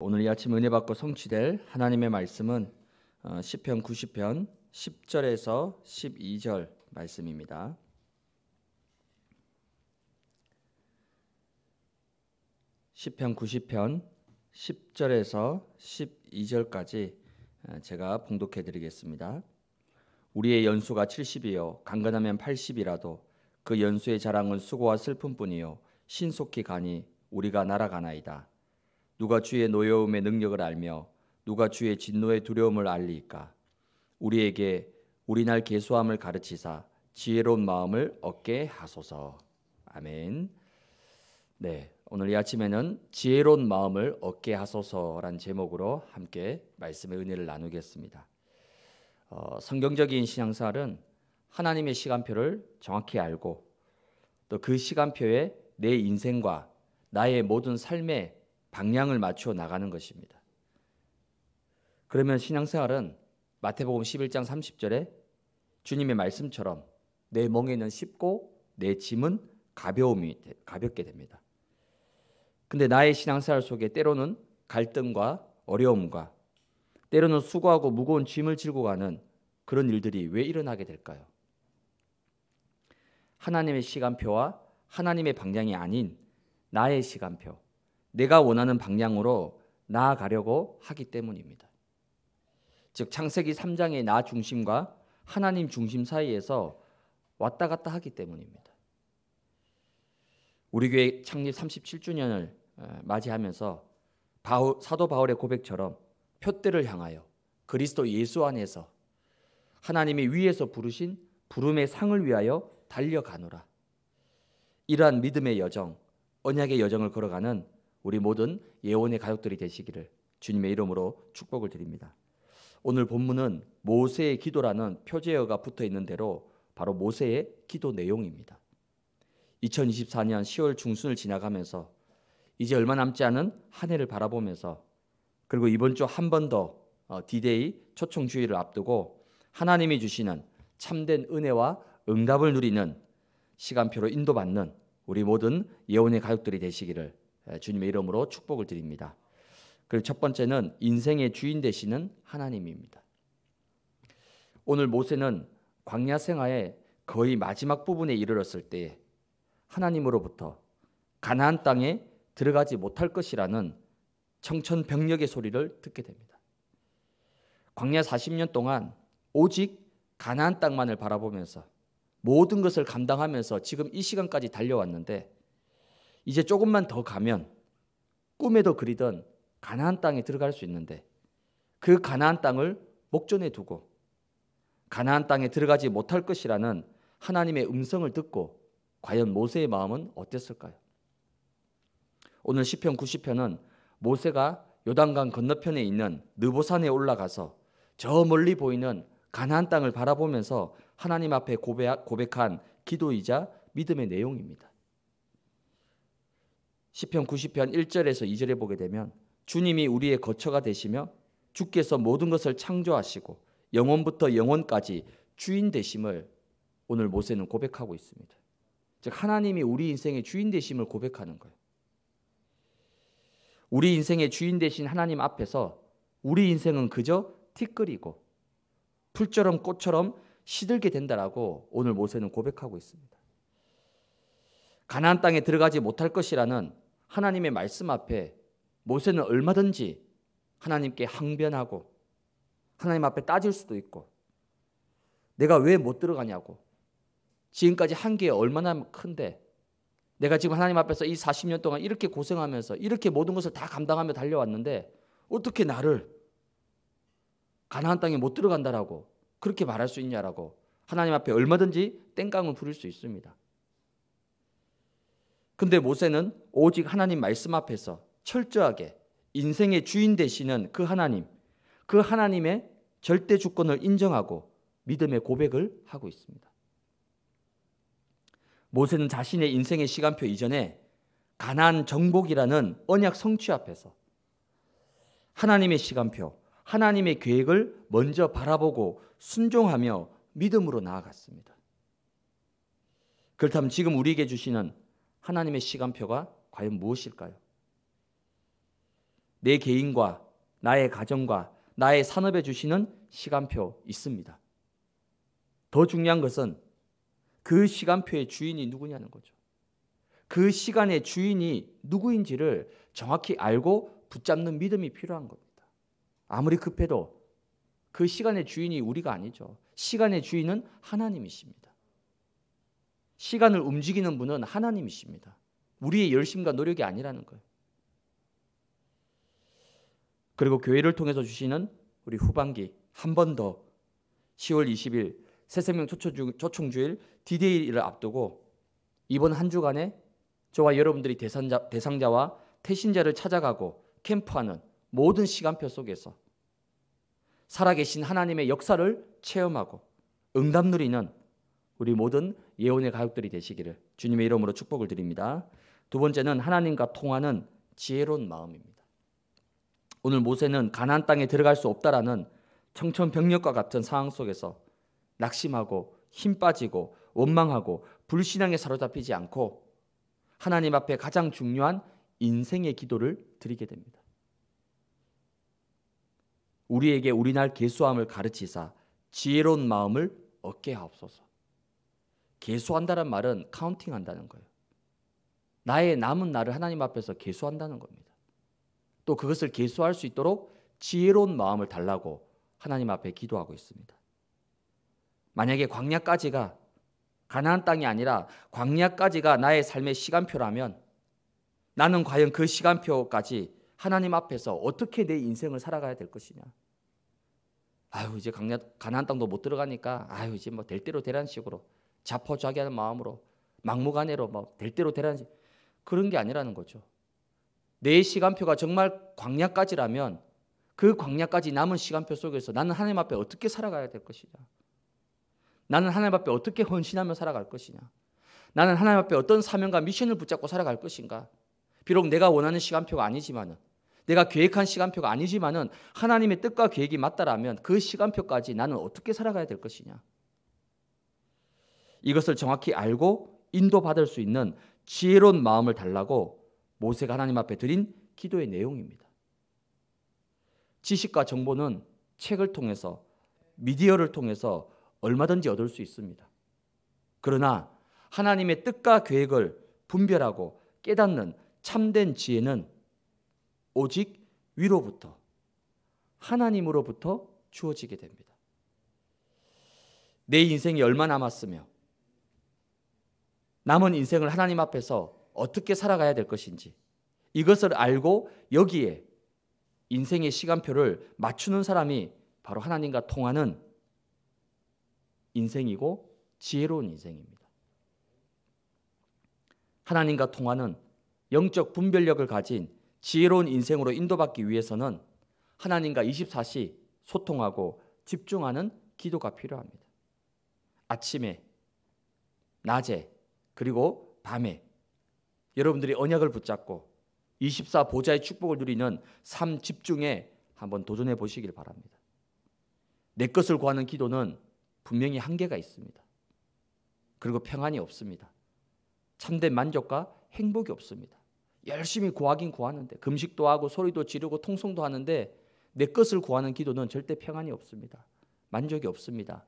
오늘 이 아침 은혜 받고 성취될 하나님의 말씀은 어, 시편 90편 10절에서 12절 말씀입니다. 시편 90편 10절에서 12절까지 어, 제가 봉독해 드리겠습니다. 우리의 연수가 70이요 강건하면 80이라도 그 연수의 자랑은 수고와 슬픔뿐이요 신속히 가니 우리가 날아가나이다. 누가 주의 노여움의 능력을 알며 누가 주의 진노의 두려움을 알리까? 우리에게 우리날 계수함을 가르치사 지혜로운 마음을 얻게 하소서. 아멘. 네, 오늘 이 아침에는 지혜로운 마음을 얻게 하소서란 제목으로 함께 말씀의 은혜를 나누겠습니다. 어, 성경적인 신앙생활은 하나님의 시간표를 정확히 알고 또 그 시간표에 내 인생과 나의 모든 삶의 방향을 맞추어 나가는 것입니다. 그러면 신앙생활은 마태복음 11장 30절에 주님의 말씀처럼 내 멍에는 쉽고 내 짐은 가벼움이 가볍게 됩니다. 근데 나의 신앙생활 속에 때로는 갈등과 어려움과 때로는 수고하고 무거운 짐을 질고 가는 그런 일들이 왜 일어나게 될까요? 하나님의 시간표와 하나님의 방향이 아닌 나의 시간표, 내가 원하는 방향으로 나아가려고 하기 때문입니다. 즉 창세기 3장의 나 중심과 하나님 중심 사이에서 왔다 갔다 하기 때문입니다. 우리 교회 창립 37주년을 어, 맞이하면서 바울, 사도 바울의 고백처럼 표대를 향하여 그리스도 예수 안에서 하나님이 위에서 부르신 부름의 상을 위하여 달려가노라. 이러한 믿음의 여정, 언약의 여정을 걸어가는 우리 모든 예원의 가족들이 되시기를 주님의 이름으로 축복을 드립니다. 오늘 본문은 모세의 기도라는 표제어가 붙어 있는 대로 바로 모세의 기도 내용입니다. 2024년 10월 중순을 지나가면서 이제 얼마 남지 않은 한 해를 바라보면서 그리고 이번 주 한 번 더 디데이 어, 초청주의를 앞두고 하나님이 주시는 참된 은혜와 응답을 누리는 시간표로 인도받는 우리 모든 예언의 가족들이 되시기를 주님의 이름으로 축복을 드립니다. 그리고 첫 번째는 인생의 주인 되시는 하나님입니다. 오늘 모세는 광야 생활의 거의 마지막 부분에 이르렀을 때 하나님으로부터 가나안 땅에 들어가지 못할 것이라는 청천벽력의 소리를 듣게 됩니다. 광야 40년 동안 오직 가나안 땅만을 바라보면서 모든 것을 감당하면서 지금 이 시간까지 달려왔는데 이제 조금만 더 가면 꿈에도 그리던 가나안 땅에 들어갈 수 있는데 그 가나안 땅을 목전에 두고 가나안 땅에 들어가지 못할 것이라는 하나님의 음성을 듣고 과연 모세의 마음은 어땠을까요? 오늘 시편 90편은 모세가 요단강 건너편에 있는 느보산에 올라가서 저 멀리 보이는 가나안 땅을 바라보면서 하나님 앞에 고백, 한 기도이자 믿음의 내용입니다. 시편 90편 1절에서 2절에 보게 되면 주님이 우리의 거처가 되시며 주께서 모든 것을 창조하시고 영원부터 영원까지 주인 되심을 오늘 모세는 고백하고 있습니다. 즉 하나님이 우리 인생의 주인 되심을 고백하는 거예요. 우리 인생의 주인 되신 하나님 앞에서 우리 인생은 그저 티끌이고 풀처럼 꽃처럼 시들게 된다라고 오늘 모세는 고백하고 있습니다. 가나안 땅에 들어가지 못할 것이라는 하나님의 말씀 앞에 모세는 얼마든지 하나님께 항변하고 하나님 앞에 따질 수도 있고 내가 왜 못 들어가냐고 지금까지 한계게 얼마나 큰데 내가 지금 하나님 앞에서 이 40년 동안 이렇게 고생하면서 이렇게 모든 것을 다 감당하며 달려왔는데 어떻게 나를 가나안 땅에 못 들어간다라고 그렇게 말할 수 있냐라고 하나님 앞에 얼마든지 땡깡을 부릴 수 있습니다. 근데 모세는 오직 하나님 말씀 앞에서 철저하게 인생의 주인 되시는 그 하나님, 그 하나님의 절대 주권을 인정하고 믿음의 고백을 하고 있습니다. 모세는 자신의 인생의 시간표 이전에 가난 정복이라는 언약 성취 앞에서 하나님의 시간표, 하나님의 계획을 먼저 바라보고 순종하며 믿음으로 나아갔습니다. 그렇다면 지금 우리에게 주시는 하나님의 시간표가 과연 무엇일까요? 내 개인과 나의 가정과 나의 산업에 주시는 시간표 있습니다. 더 중요한 것은 그 시간표의 주인이 누구냐는 거죠. 그 시간의 주인이 누구인지를 정확히 알고 붙잡는 믿음이 필요한 겁니다. 아무리 급해도 그 시간의 주인이 우리가 아니죠. 시간의 주인은 하나님이십니다. 시간을 움직이는 분은 하나님이십니다. 우리의 열심과 노력이 아니라는 거예요. 그리고 교회를 통해서 주시는 우리 후반기 한 번 더 10월 20일 새생명 초청주일 디데이를 앞두고 이번 한 주간에 저와 여러분들이 대상자, 대상자와 태신자를 찾아가고 캠프하는 모든 시간표 속에서 살아계신 하나님의 역사를 체험하고 응답 누리는 우리 모든 예언의 가족들이 되시기를 주님의 이름으로 축복을 드립니다. 두 번째는 하나님과 통하는 지혜로운 마음입니다. 오늘 모세는 가나안 땅에 들어갈 수 없다라는 청천벽력과 같은 상황 속에서 낙심하고 힘 빠지고 원망하고 불신앙에 사로잡히지 않고 하나님 앞에 가장 중요한 인생의 기도를 드리게 됩니다. 우리에게 우리날 개수함을 가르치사 지혜로운 마음을 얻게 하옵소서. 개수한다는 말은 카운팅한다는 거예요. 나의 남은 날을 하나님 앞에서 개수한다는 겁니다. 또 그것을 개수할 수 있도록 지혜로운 마음을 달라고 하나님 앞에 기도하고 있습니다. 만약에 광야까지가 가나안 땅이 아니라 광야까지가 나의 삶의 시간표라면 나는 과연 그 시간표까지 하나님 앞에서 어떻게 내 인생을 살아가야 될 것이냐? 아유 이제 강야 가나안 땅도 못 들어가니까 아유 이제 뭐 될 대로 되란 식으로 자포자기하는 마음으로 막무가내로 막될 대로 되라는 그런 게 아니라는 거죠. 내 시간표가 정말 광야까지라면 그 광야까지 남은 시간표 속에서 나는 하나님 앞에 어떻게 살아가야 될 것이냐? 나는 하나님 앞에 어떻게 헌신하며 살아갈 것이냐? 나는 하나님 앞에 어떤 사명과 미션을 붙잡고 살아갈 것인가? 비록 내가 원하는 시간표가 아니지만은 내가 계획한 시간표가 아니지만은 하나님의 뜻과 계획이 맞다라면 그 시간표까지 나는 어떻게 살아가야 될 것이냐? 이것을 정확히 알고 인도받을 수 있는 지혜로운 마음을 달라고 모세가 하나님 앞에 드린 기도의 내용입니다. 지식과 정보는 책을 통해서 미디어를 통해서 얼마든지 얻을 수 있습니다. 그러나 하나님의 뜻과 계획을 분별하고 깨닫는 참된 지혜는 오직 위로부터 하나님으로부터 주어지게 됩니다. 내 인생이 얼마 남았으며 남은 인생을 하나님 앞에서 어떻게 살아가야 될 것인지 이것을 알고 여기에 인생의 시간표를 맞추는 사람이 바로 하나님과 통하는 인생이고 지혜로운 인생입니다. 하나님과 통하는 영적 분별력을 가진 지혜로운 인생으로 인도받기 위해서는 하나님과 24시 소통하고 집중하는 기도가 필요합니다. 아침에, 낮에, 그리고 밤에 여러분들이 언약을 붙잡고 24 보좌의 축복을 누리는 삶 집중에 한번 도전해 보시길 바랍니다. 내 것을 구하는 기도는 분명히 한계가 있습니다. 그리고 평안이 없습니다. 참된 만족과 행복이 없습니다. 열심히 구하긴 구하는데 금식도 하고 소리도 지르고 통성도 하는데 내 것을 구하는 기도는 절대 평안이 없습니다. 만족이 없습니다.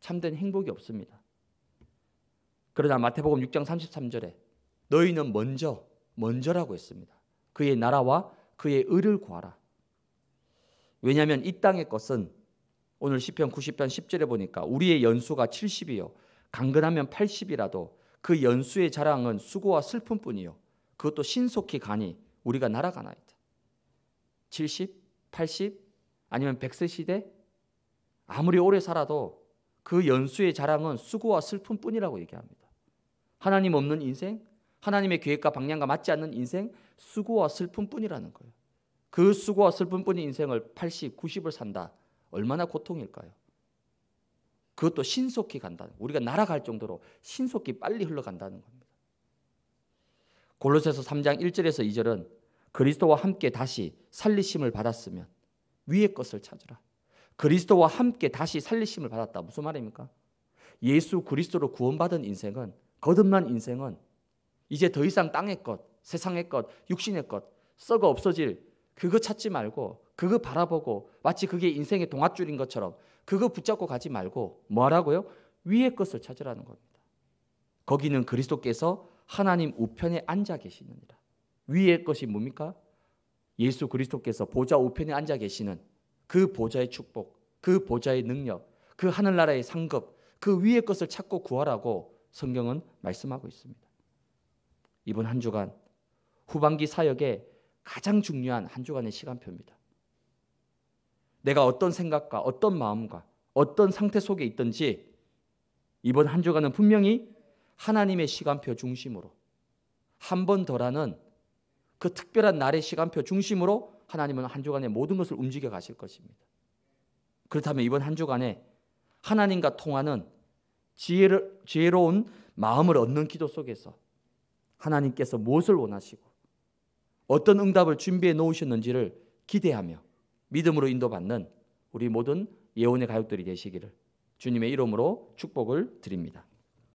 참된 행복이 없습니다. 그러나 마태복음 6장 33절에 너희는 먼저 먼저라고 했습니다. 그의 나라와 그의 의를 구하라. 왜냐하면 이 땅의 것은 오늘 시편 90편 10절에 보니까 우리의 연수가 70이요 강건하면 80이라도 그 연수의 자랑은 수고와 슬픔뿐이요 그것도 신속히 가니 우리가 날아가나이다. 70, 80 아니면 100세 시대 아무리 오래 살아도 그 연수의 자랑은 수고와 슬픔뿐이라고 얘기합니다. 하나님 없는 인생, 하나님의 계획과 방향과 맞지 않는 인생, 수고와 슬픔뿐이라는 거예요. 그 수고와 슬픔뿐인 인생을 80, 90을 산다. 얼마나 고통일까요? 그것도 신속히 간다. 우리가 날아갈 정도로 신속히 빨리 흘러간다는 겁니다. 골로새서 3장 1절에서 2절은 그리스도와 함께 다시 살리심을 받았으면 위의 것을 찾으라. 그리스도와 함께 다시 살리심을 받았다. 무슨 말입니까? 예수 그리스도로 구원받은 인생은 거듭난 인생은 이제 더 이상 땅의 것, 세상의 것, 육신의 것, 썩어 없어질 그거 찾지 말고 그거 바라보고 마치 그게 인생의 동아줄인 것처럼 그거 붙잡고 가지 말고 뭐라고요? 위의 것을 찾으라는 겁니다. 거기는 그리스도께서 하나님 우편에 앉아 계시느니라. 위의 것이 뭡니까? 예수 그리스도께서 보좌 우편에 앉아 계시는 그 보좌의 축복, 그 보좌의 능력, 그 하늘나라의 상급, 그 위의 것을 찾고 구하라고 성경은 말씀하고 있습니다. 이번 한 주간 후반기 사역의 가장 중요한 한 주간의 시간표입니다. 내가 어떤 생각과 어떤 마음과 어떤 상태 속에 있든지 이번 한 주간은 분명히 하나님의 시간표 중심으로 한 번 더라는 그 특별한 날의 시간표 중심으로 하나님은 한 주간의 모든 것을 움직여 가실 것입니다. 그렇다면 이번 한 주간에 하나님과 통하는 지혜를, 지혜로운 마음을 얻는 기도 속에서 하나님께서 무엇을 원하시고 어떤 응답을 준비해 놓으셨는지를 기대하며 믿음으로 인도받는 우리 모든 예언의 가족들이 되시기를 주님의 이름으로 축복을 드립니다.